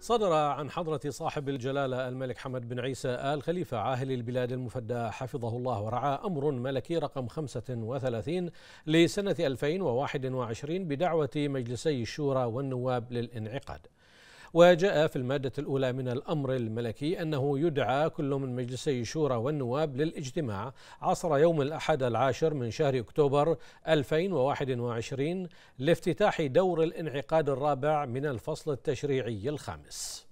صدر عن حضرة صاحب الجلالة الملك حمد بن عيسى آل خليفة عاهل البلاد المفدى حفظه الله ورعاه أمر ملكي رقم 35 لسنة 2021 بدعوة مجلسي الشورى والنواب للانعقاد وجاء في المادة الأولى من الأمر الملكي أنه يدعى كل من مجلسي الشورى والنواب للاجتماع عصر يوم الأحد العاشر من شهر أكتوبر 2021 لافتتاح دور الانعقاد الرابع من الفصل التشريعي الخامس